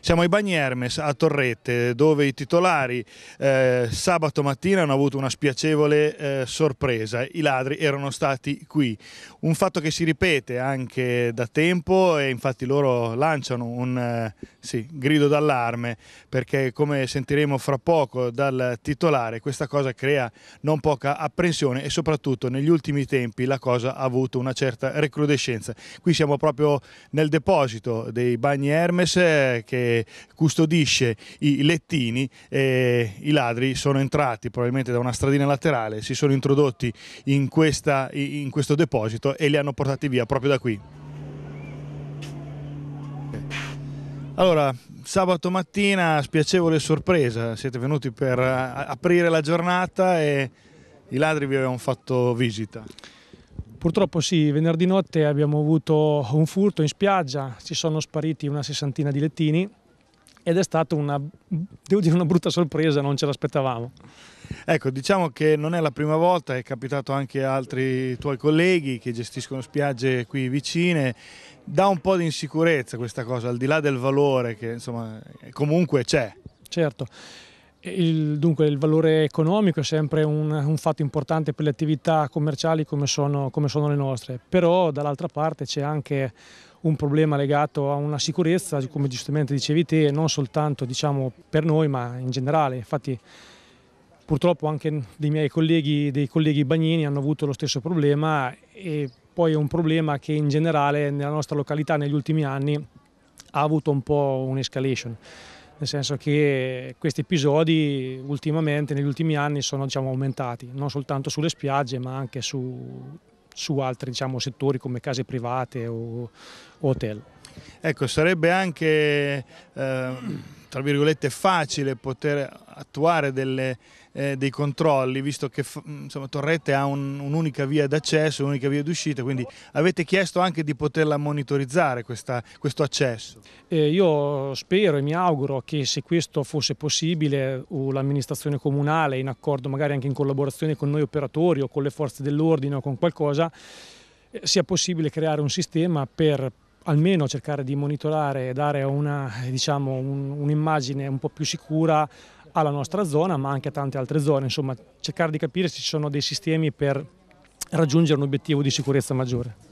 Siamo ai Bagni Hermes a Torrette dove i titolari eh, sabato mattina hanno avuto una spiacevole eh, sorpresa, i ladri erano stati qui, un fatto che si ripete anche da tempo e infatti loro lanciano un eh, sì, grido d'allarme perché come sentiremo fra poco dal titolare questa cosa crea non poca apprensione e soprattutto negli ultimi tempi la cosa ha avuto una certa recrudescenza. Qui siamo proprio nel deposito dei Bagni Hermes eh, che eh, custodisce i lettini, e eh, i ladri sono entrati probabilmente da una stradina laterale, si sono introdotti in, questa, in questo deposito e li hanno portati via proprio da qui. Allora, sabato mattina, spiacevole sorpresa, siete venuti per eh, aprire la giornata e i ladri vi avevano fatto visita. Purtroppo sì, venerdì notte abbiamo avuto un furto in spiaggia, ci sono spariti una sessantina di lettini ed è stata una, devo dire, una brutta sorpresa, non ce l'aspettavamo. Ecco, diciamo che non è la prima volta, è capitato anche a altri tuoi colleghi che gestiscono spiagge qui vicine, dà un po' di insicurezza questa cosa, al di là del valore che insomma comunque c'è. Certo, il, dunque il valore economico è sempre un, un, fatto importante per le attività commerciali come sono, come sono le nostre, però dall'altra parte c'è anche un problema legato a una sicurezza, come giustamente dicevi te, non soltanto diciamo, per noi ma in generale. Infatti purtroppo anche dei miei colleghi, dei colleghi bagnini hanno avuto lo stesso problema e poi è un problema che in generale nella nostra località negli ultimi anni ha avuto un po' un'escalation nel senso che questi episodi ultimamente, negli ultimi anni, sono diciamo, aumentati, non soltanto sulle spiagge ma anche su, su altri diciamo, settori come case private o, o hotel. Ecco, sarebbe anche, eh, tra virgolette, facile poter attuare delle, eh, dei controlli, visto che insomma, Torrette ha un'unica un via d'accesso, un'unica via d'uscita, quindi avete chiesto anche di poterla monitorizzare questa, questo accesso. Eh, io spero e mi auguro che se questo fosse possibile, l'amministrazione comunale, in accordo magari anche in collaborazione con noi operatori o con le forze dell'ordine o con qualcosa, eh, sia possibile creare un sistema per almeno cercare di monitorare e dare un'immagine diciamo, un, un, un po' più sicura alla nostra zona ma anche a tante altre zone, insomma cercare di capire se ci sono dei sistemi per raggiungere un obiettivo di sicurezza maggiore.